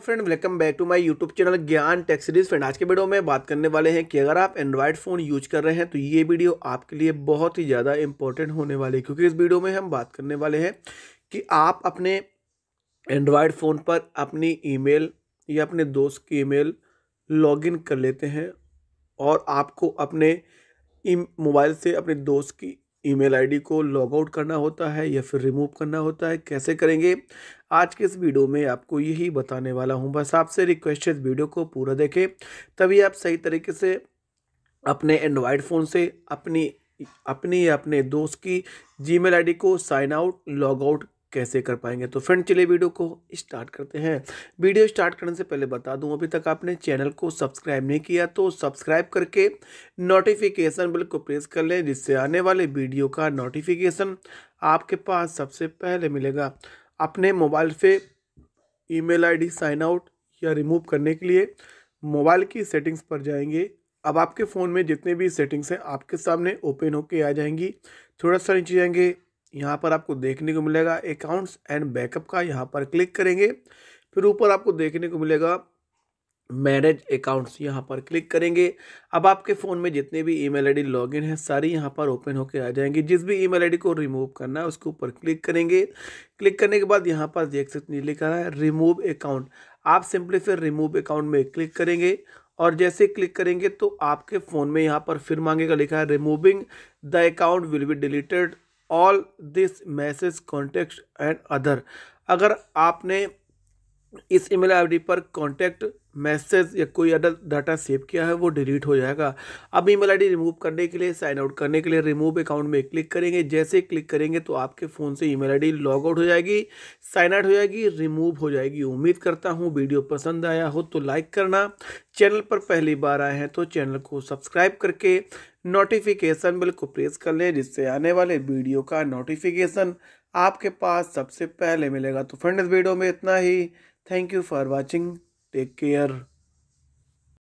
Friend welcome back to my YouTube channel Gyan tech series friend आज के video में बात करने वाले हैं कि अगर आप एंड्रॉयड फ़ोन यूज कर रहे हैं तो ये वीडियो आपके लिए बहुत ही ज़्यादा इंपॉर्टेंट होने वाली है क्योंकि इस वीडियो में हम बात करने वाले हैं कि आप अपने एंड्रॉयड फ़ोन पर अपनी ई या अपने दोस्त की ई मेल कर लेते हैं और आपको अपने मोबाइल से अपने दोस्त की ईमेल आईडी को लॉग आउट करना होता है या फिर रिमूव करना होता है कैसे करेंगे आज के इस वीडियो में आपको यही बताने वाला हूँ बस आपसे रिक्वेस्ट है इस वीडियो को पूरा देखें तभी आप सही तरीके से अपने एंड्रॉयड फ़ोन से अपनी अपनी या अपने दोस्त की जीमेल आईडी को साइन आउट लॉग आउट कैसे कर पाएंगे तो फ्रेंड चलिए वीडियो को स्टार्ट करते हैं वीडियो स्टार्ट करने से पहले बता दूं अभी तक आपने चैनल को सब्सक्राइब नहीं किया तो सब्सक्राइब करके नोटिफिकेशन बिल को प्रेस कर लें जिससे आने वाले वीडियो का नोटिफिकेशन आपके पास सबसे पहले मिलेगा अपने मोबाइल से ईमेल आईडी साइन आउट या रिमूव करने के लिए मोबाइल की सेटिंग्स पर जाएंगे अब आपके फ़ोन में जितने भी सेटिंग्स हैं आपके सामने ओपन होके आ जाएंगी थोड़ा सा नीचे जाएंगे यहाँ पर आपको देखने को मिलेगा अकाउंट्स एंड बैकअप का यहाँ पर क्लिक करेंगे फिर ऊपर आपको देखने को मिलेगा मैनेज अकाउंट्स यहाँ पर क्लिक करेंगे अब आपके फ़ोन में जितने भी ईमेल आईडी लॉगिन है सारी यहाँ पर ओपन होकर आ जाएंगी जिस भी ईमेल आईडी को रिमूव करना है उसके ऊपर क्लिक करेंगे क्लिक करने के बाद यहाँ पर देख सकते हैं लिखा है रिमूव अकाउंट आप सिंपली फिर रिमूव अकाउंट में क्लिक करेंगे और जैसे क्लिक करेंगे तो आपके फ़ोन में यहाँ पर फिर मांगेगा लिखा है removing the account will be deleted all this message contact and other अगर आपने इस ईमेल आईडी पर कॉन्टेक्ट मैसेज या कोई अदर डाटा सेव किया है वो डिलीट हो जाएगा अब ईमेल आईडी रिमूव करने के लिए साइन आउट करने के लिए रिमूव अकाउंट में क्लिक करेंगे जैसे क्लिक करेंगे तो आपके फ़ोन से ईमेल आईडी लॉग आउट हो जाएगी साइन आउट हो जाएगी रिमूव हो जाएगी उम्मीद करता हूँ वीडियो पसंद आया हो तो लाइक करना चैनल पर पहली बार आए हैं तो चैनल को सब्सक्राइब करके नोटिफिकेशन बिल को प्रेस कर लें जिससे आने वाले वीडियो का नोटिफिकेशन आपके पास सबसे पहले मिलेगा तो फ्रेंड इस वीडियो में इतना ही thank you for watching Take care.